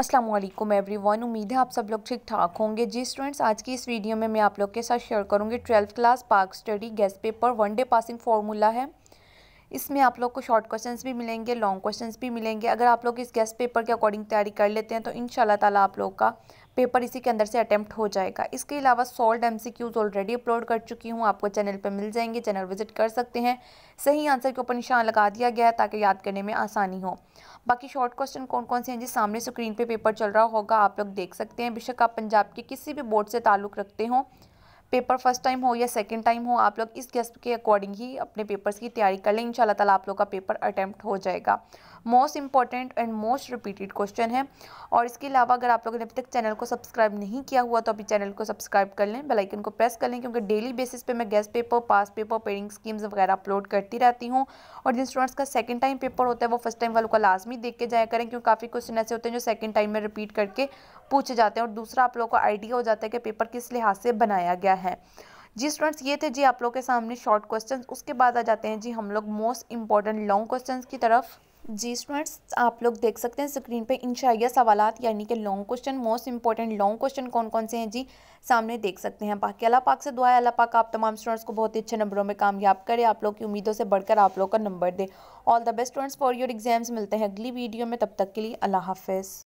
Aslam every one उम्मीद है आप सब लोग ठीक ठाक होंगे जी स्टूडेंट्स आज की इस वीडियो में मैं आप लोग के साथ शेयर करूंगी twelfth class Pak study guess paper one day passing formula है इसमें आप लोग को शॉर्ट क्वेश्चंस भी मिलेंगे लॉन्ग क्वेश्चंस भी मिलेंगे अगर आप लोग इस गैस पेपर के अकॉर्डिंग तैयारी कर लेते हैं तो इन ताला आप लोग का पेपर इसी के अंदर से अटैम्प्ट हो जाएगा इसके अलावा सॉल्ड एम ऑलरेडी अपलोड कर चुकी हूँ आपको चैनल पर मिल जाएंगे चैनल विजिट कर सकते हैं सही आंसर के ऊपर निशान लगा दिया गया है ताकि याद करने में आसानी हो बाकी शॉर्ट क्वेश्चन कौन कौन से हैं जी सामने स्क्रीन पे पेपर चल रहा होगा आप लोग देख सकते हैं बेशक आप पंजाब के किसी भी बोर्ड से ताल्लुक़ रखते हों पेपर फर्स्ट टाइम हो या सेकंड टाइम हो आप लोग इस गेस्ट के अकॉर्डिंग ही अपने पेपर्स की तैयारी कर लें इन ताला आप लोग का पेपर अटैम्प्ट हो जाएगा most important and most repeated question है और इसके अलावा अगर आप लोगों ने अभी तक चैनल को सब्सक्राइब नहीं किया हुआ तो अभी चैनल को सब्सक्राइब कर लें बेलाइकन को प्रेस कर लें क्योंकि डेली बेसिस पे मैं guess paper pass paper pairing schemes वगैरह अपलोड करती रहती हूँ और जिन स्टूडेंट्स का सेकंड टाइम पेपर होता है वो फर्स्ट टाइम वालों का लाजमी देख के जाया करें क्योंकि काफ़ी क्वेश्चन ऐसे होते हैं जो सेकेंड टाइम में रिपीट करके पूछे जाते हैं और दूसरा आप लोगों को आइडिया हो जाता है कि पेपर किस लिहाज से बनाया गया है जी स्टूडेंट्स ये थे जी आप लोग के सामने शॉर्ट क्वेश्चंस उसके बाद आ जाते हैं जी हम लोग मोस्ट इंपॉर्टेंट लॉन्ग क्वेश्चंस की तरफ जी स्टूडेंट्स आप लोग देख सकते हैं स्क्रीन पे इंशाइया सवाल यानी कि long question most important long question कौन कौन से हैं जी सामने देख सकते हैं बाकी अला पाक से दुआ है पाक आप तमाम स्टूडेंट्स को बहुत ही अच्छे नंबरों में कामयाब करे आप लोग की उम्मीदों से बढ़कर आप लोग का नंबर दे all the best students for your exams मिलते हैं अगली वीडियो में तब तक के लिए अल्लाह हाफिज़